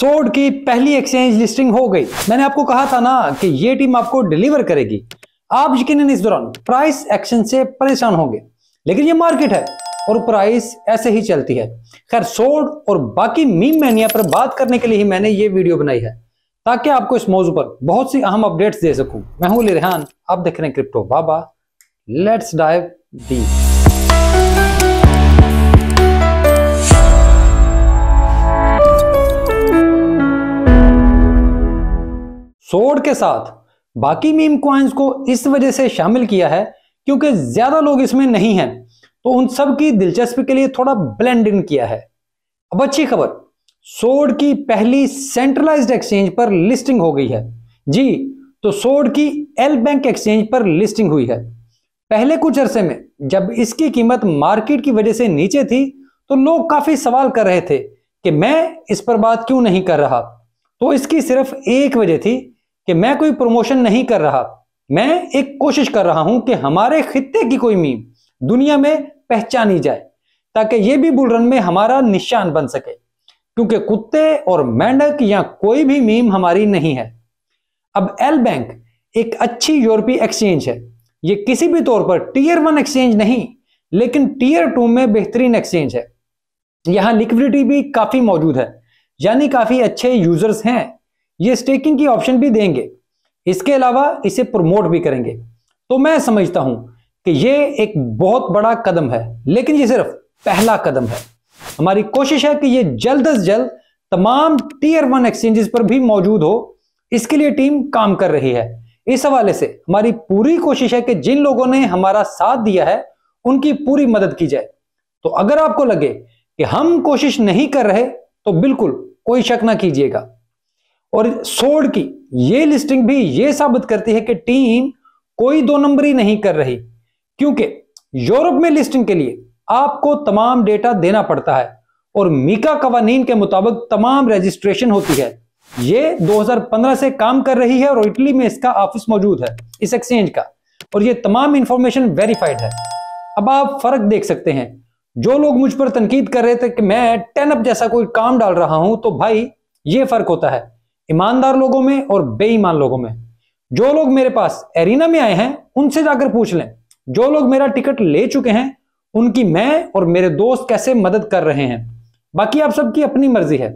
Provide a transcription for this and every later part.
सोड की पहली एक्सचेंज लिस्टिंग हो गई मैंने आपको कहा था ना कि ये टीम आपको डिलीवर करेगी आप यकीन इस दौरान प्राइस एक्शन से परेशान होंगे लेकिन ये मार्केट है और प्राइस ऐसे ही चलती है खैर सोड और बाकी मीम मैनिया पर बात करने के लिए ही मैंने ये वीडियो बनाई है ताकि आपको इस मौजू पर बहुत सी अहम अपडेट्स दे सकूं मैं हूं लिरहान आप देख रहे हैं क्रिप्टो बाबा लेट्स डाइव डी सोड के साथ बाकी मीम क्वाइंस को इस वजह से शामिल किया है क्योंकि ज्यादा लोग इसमें नहीं हैं तो उन सब की दिलचस्पी के लिए थोड़ा ब्लेंड इन किया है अब अच्छी खबर सोड की पहली सेंट्रलाइज्ड एक्सचेंज पर लिस्टिंग हो गई है जी तो सोड की एल बैंक एक्सचेंज पर लिस्टिंग हुई है पहले कुछ अरसे में जब इसकी कीमत मार्केट की वजह से नीचे थी तो लोग काफी सवाल कर रहे थे कि मैं इस पर बात क्यों नहीं कर रहा तो इसकी सिर्फ एक वजह थी कि मैं कोई प्रमोशन नहीं कर रहा मैं एक कोशिश कर रहा हूं कि हमारे खत्ते की कोई मीम दुनिया में पहचानी जाए ताकि ये भी बुलरन में हमारा निशान बन सके क्योंकि कुत्ते और मेंढक या कोई भी मीम हमारी नहीं है अब एल बैंक एक अच्छी यूरोपीय एक्सचेंज है ये किसी भी तौर पर टीयर वन एक्सचेंज नहीं लेकिन टीयर टू में बेहतरीन एक्सचेंज है यहां लिक्विडिटी भी काफ़ी मौजूद है यानी काफ़ी अच्छे यूजर्स हैं ये स्टेकिंग की ऑप्शन भी देंगे इसके अलावा इसे प्रमोट भी करेंगे तो मैं समझता हूं कि ये एक बहुत बड़ा कदम है लेकिन ये सिर्फ पहला कदम है हमारी कोशिश है कि ये जल्द अज जल्द तमाम टीयर वन एक्सचेंजेस पर भी मौजूद हो इसके लिए टीम काम कर रही है इस हवाले से हमारी पूरी कोशिश है कि जिन लोगों ने हमारा साथ दिया है उनकी पूरी मदद की जाए तो अगर आपको लगे कि हम कोशिश नहीं कर रहे तो बिल्कुल कोई शक ना कीजिएगा और सोड की ये लिस्टिंग भी ये साबित करती है कि टीम कोई दो नंबर ही नहीं कर रही क्योंकि यूरोप में लिस्टिंग के लिए आपको तमाम डेटा देना पड़ता है और मीका कवानीन के मुताबिक तमाम रजिस्ट्रेशन होती है ये 2015 से काम कर रही है और इटली में इसका ऑफिस मौजूद है इस एक्सचेंज का और ये तमाम इंफॉर्मेशन वेरीफाइड है अब आप फर्क देख सकते हैं जो लोग मुझ पर तनकीद कर रहे थे कि मैं टेनअप जैसा कोई काम डाल रहा हूं तो भाई ये फर्क होता है ईमानदार लोगों में और बेईमान लोगों में जो लोग मेरे पास एरिना में आए हैं उनसे जाकर पूछ लें जो लोग मेरा टिकट ले चुके हैं उनकी मैं और मेरे दोस्त कैसे मदद कर रहे हैं बाकी आप सबकी अपनी मर्जी है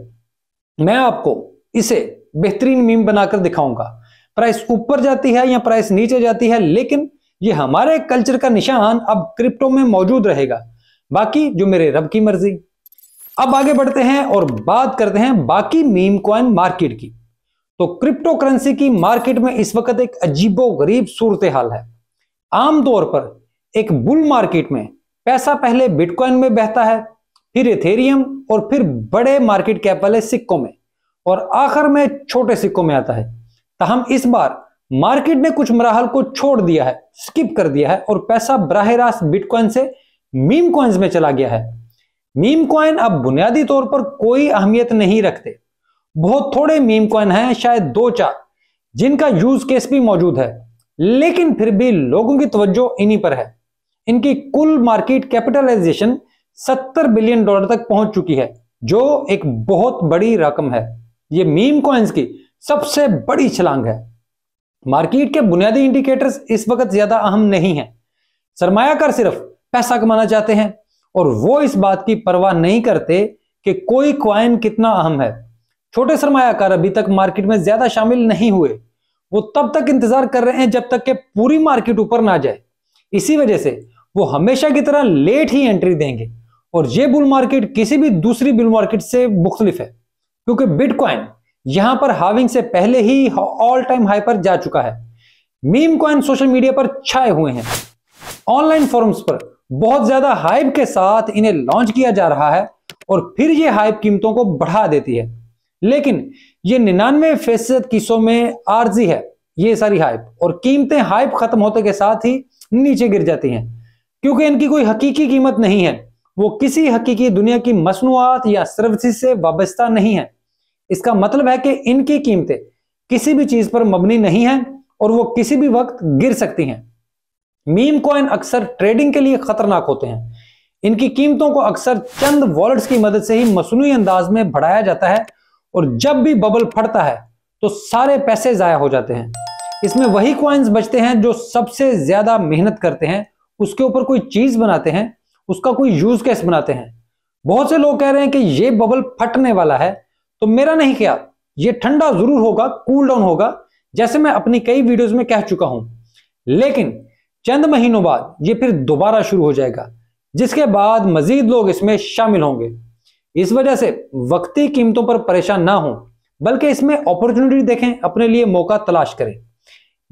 मैं आपको इसे बेहतरीन मीम बनाकर दिखाऊंगा प्राइस ऊपर जाती है या प्राइस नीचे जाती है लेकिन ये हमारे कल्चर का निशान अब क्रिप्टो में मौजूद रहेगा बाकी जो मेरे रब की मर्जी अब आगे बढ़ते हैं और बात करते हैं बाकी मीम क्वाइन मार्केट की तो क्रिप्टो करेंसी की मार्केट में इस वक्त एक अजीबो गरीब सूरत हाल है आमतौर पर एक बुल मार्केट में पैसा पहले बिटकॉइन में बहता है फिर एथेरियम और फिर बड़े मार्केट कैप वाले सिक्कों में और आखिर में छोटे सिक्कों में आता है तहम तो इस बार मार्केट ने कुछ मराहल को छोड़ दिया है स्किप कर दिया है और पैसा बराह रास्त बिटकॉइन से मीम कॉइन्स में चला गया है मीम कॉइन अब बुनियादी तौर पर कोई अहमियत नहीं रखते बहुत थोड़े मीम कॉइन हैं शायद दो चार जिनका यूज केस भी मौजूद है लेकिन फिर भी लोगों की तवज्जो इन्हीं पर है इनकी कुल मार्केट कैपिटलाइजेशन 70 बिलियन डॉलर तक पहुंच चुकी है जो एक बहुत बड़ी रकम है ये मीम कॉइन्स की सबसे बड़ी छलांग है मार्केट के बुनियादी इंडिकेटर्स इस वक्त ज्यादा अहम नहीं है सरमायाकार सिर्फ पैसा कमाना चाहते हैं और वो इस बात की परवाह नहीं करते कि कोई क्वाइन कितना अहम है छोटे सरमायाकार अभी तक मार्केट में ज्यादा शामिल नहीं हुए वो तब तक इंतजार कर रहे हैं जब तक के पूरी मार्केट ऊपर ना जाए इसी वजह से वो हमेशा की तरह लेट ही एंट्री देंगे और ये बुल मार्केट किसी भी दूसरी बुल मार्केट से मुख्तलिफ है क्योंकि बिटकॉइन यहां पर हाविंग से पहले ही ऑल टाइम हाई पर जा चुका है मीम कॉइन सोशल मीडिया पर छाए हुए हैं ऑनलाइन फोरम्स पर बहुत ज्यादा हाइप के साथ इन्हें लॉन्च किया जा रहा है और फिर ये हाइप कीमतों को बढ़ा देती है लेकिन ये निन्यानवे फीसद किस्सों में आर्जी है ये सारी हाइप और कीमतें हाइप खत्म होते के साथ ही नीचे गिर जाती हैं क्योंकि इनकी कोई हकीकी कीमत नहीं है वो किसी हकीकी दुनिया की मसनूआत या सर्विस से वाबस्ता नहीं है इसका मतलब है कि इनकी कीमतें किसी भी चीज पर मबनी नहीं है और वो किसी भी वक्त गिर सकती हैं मीम कॉइन अक्सर ट्रेडिंग के लिए खतरनाक होते हैं इनकी कीमतों को अक्सर चंद वॉलेट्स की मदद से ही मसनू अंदाज में बढ़ाया जाता है और जब भी बबल फटता है तो सारे पैसे ज़ाया हो जाते हैं इसमें वही क्वाइंस बचते हैं जो सबसे ज़्यादा मेहनत करते हैं उसके ऊपर कोई चीज़ बनाते हैं उसका कोई यूज केस बनाते हैं बहुत से लोग कह रहे हैं कि ये बबल फटने वाला है तो मेरा नहीं क्या ये ठंडा जरूर होगा कूल डाउन होगा जैसे मैं अपनी कई वीडियोस में कह चुका हूं लेकिन चंद महीनों बाद ये फिर दोबारा शुरू हो जाएगा जिसके बाद मजीद लोग इसमें शामिल होंगे इस वजह से वक्ती कीमतों पर परेशान ना हो बल्कि इसमें अपॉर्चुनिटी देखें अपने लिए मौका तलाश करें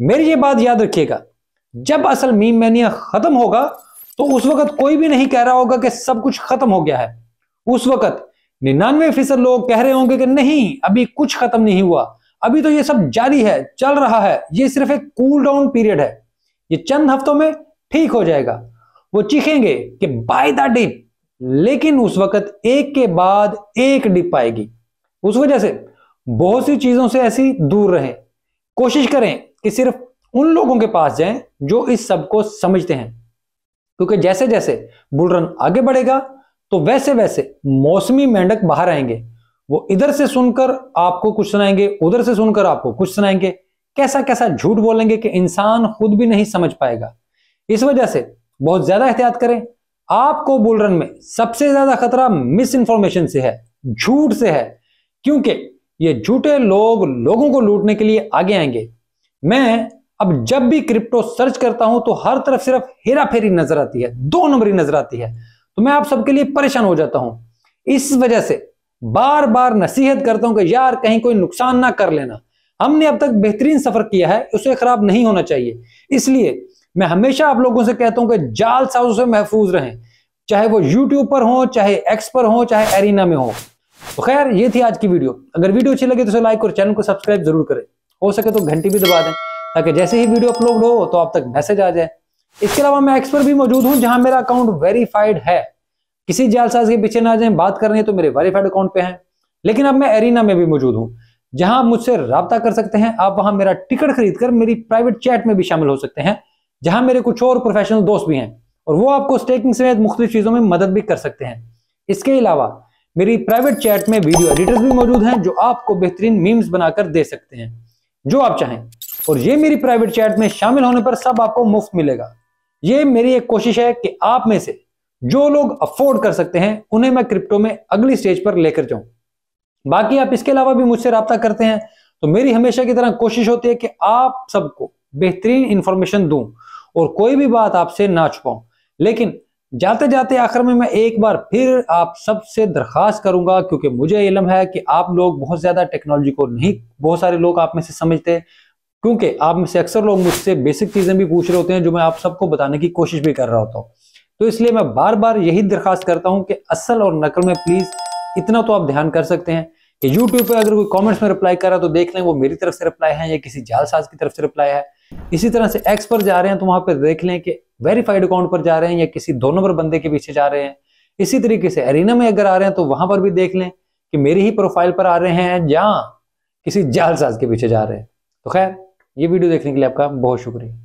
मेरी ये बात याद रखिएगा जब असल मीम मैनिया खत्म होगा तो उस वक्त कोई भी नहीं कह रहा होगा कि सब कुछ खत्म हो गया है उस वक्त निन्यानवे फीसद लोग कह रहे होंगे कि नहीं अभी कुछ खत्म नहीं हुआ अभी तो ये सब जारी है चल रहा है ये सिर्फ एक कूल डाउन पीरियड है ये चंद हफ्तों में ठीक हो जाएगा वो चीखेंगे कि बाय द डेट लेकिन उस वक्त एक के बाद एक डिप आएगी उस वजह से बहुत सी चीजों से ऐसी दूर रहें कोशिश करें कि सिर्फ उन लोगों के पास जाएं जो इस सब को समझते हैं क्योंकि जैसे जैसे बुलरन आगे बढ़ेगा तो वैसे वैसे मौसमी मेंढक बाहर आएंगे वो इधर से सुनकर आपको कुछ सुनाएंगे उधर से सुनकर आपको कुछ सुनाएंगे कैसा कैसा झूठ बोलेंगे कि इंसान खुद भी नहीं समझ पाएगा इस वजह से बहुत ज्यादा एहतियात करें आपको बुलरन में सबसे ज्यादा खतरा मिस इन्फॉर्मेशन से है झूठ से है क्योंकि ये झूठे लोग लोगों को लूटने के लिए आगे आएंगे मैं अब जब भी क्रिप्टो सर्च करता हूं तो हर तरफ सिर्फ हेरा फेरी नजर आती है दो नंबरी नजर आती है तो मैं आप सबके लिए परेशान हो जाता हूं इस वजह से बार बार नसीहत करता हूं कि यार कहीं कोई नुकसान ना कर लेना हमने अब तक बेहतरीन सफर किया है उसे खराब नहीं होना चाहिए इसलिए मैं हमेशा आप लोगों से कहता हूं कि जाल साजों से महफूज रहें चाहे वो यूट्यूब पर हो चाहे एक्स पर हो चाहे एरिना में हो तो खैर ये थी आज की वीडियो अगर वीडियो अच्छी लगी तो उसे लाइक और चैनल को सब्सक्राइब जरूर करें हो सके तो घंटी भी दबा दें ताकि जैसे ही वीडियो अपलोड हो तो आप तक मैसेज आ जाए इसके अलावा मैं एक्स पर भी मौजूद हूं जहां मेरा अकाउंट वेरीफाइड है किसी जालसाज के पीछे ना जाए बात करनी हैं तो मेरे वेरीफाइड अकाउंट पे है लेकिन अब मैं एरिना में भी मौजूद हूँ जहां आप मुझसे रबता कर सकते हैं आप वहां मेरा टिकट खरीद कर मेरी प्राइवेट चैट में भी शामिल हो सकते हैं जहां मेरे कुछ और प्रोफेशनल दोस्त भी हैं और वो आपको स्टेकिंग समेत मुख्त चीज़ों में मदद भी कर सकते हैं इसके अलावा मेरी प्राइवेट चैट में वीडियो एडिटर्स भी मौजूद हैं जो आपको बेहतरीन मीम्स बनाकर दे सकते हैं जो आप चाहें और ये मेरी प्राइवेट चैट में शामिल होने पर सब आपको मुफ्त मिलेगा ये मेरी एक कोशिश है कि आप में से जो लोग अफोर्ड कर सकते हैं उन्हें मैं क्रिप्टो में अगली स्टेज पर लेकर जाऊं बाकी आप इसके अलावा भी मुझसे रबता करते हैं तो मेरी हमेशा की तरह कोशिश होती है कि आप सबको बेहतरीन इंफॉर्मेशन दूं और कोई भी बात आपसे ना छुपाऊं लेकिन जाते जाते आखिर में मैं एक बार फिर आप सबसे दरखास्त करूंगा क्योंकि मुझे इलम है कि आप लोग बहुत ज़्यादा टेक्नोलॉजी को नहीं बहुत सारे लोग आप में से समझते क्योंकि आप में से अक्सर लोग मुझसे बेसिक चीज़ें भी पूछ रहे होते हैं जो मैं आप सबको बताने की कोशिश भी कर रहा होता हूँ तो इसलिए मैं बार बार यही दरखास्त करता हूँ कि असल और नकल में प्लीज़ इतना तो आप ध्यान कर सकते हैं कि यूट्यूब पर अगर कोई कॉमेंट्स में रिप्लाई करा तो देख लें वो मेरी तरफ से रिप्लाई है या किसी जालसाज की तरफ से रिप्लाई है इसी तरह से एक्स पर जा रहे हैं तो वहां पर देख लें कि वेरीफाइड अकाउंट पर जा रहे हैं या किसी दो नंबर बंदे के पीछे जा रहे हैं इसी तरीके से एरिना में अगर आ रहे हैं तो वहां पर भी देख लें कि मेरी ही प्रोफाइल पर आ रहे हैं या किसी जालसाज के पीछे जा रहे हैं तो खैर ये वीडियो देखने के लिए आपका बहुत शुक्रिया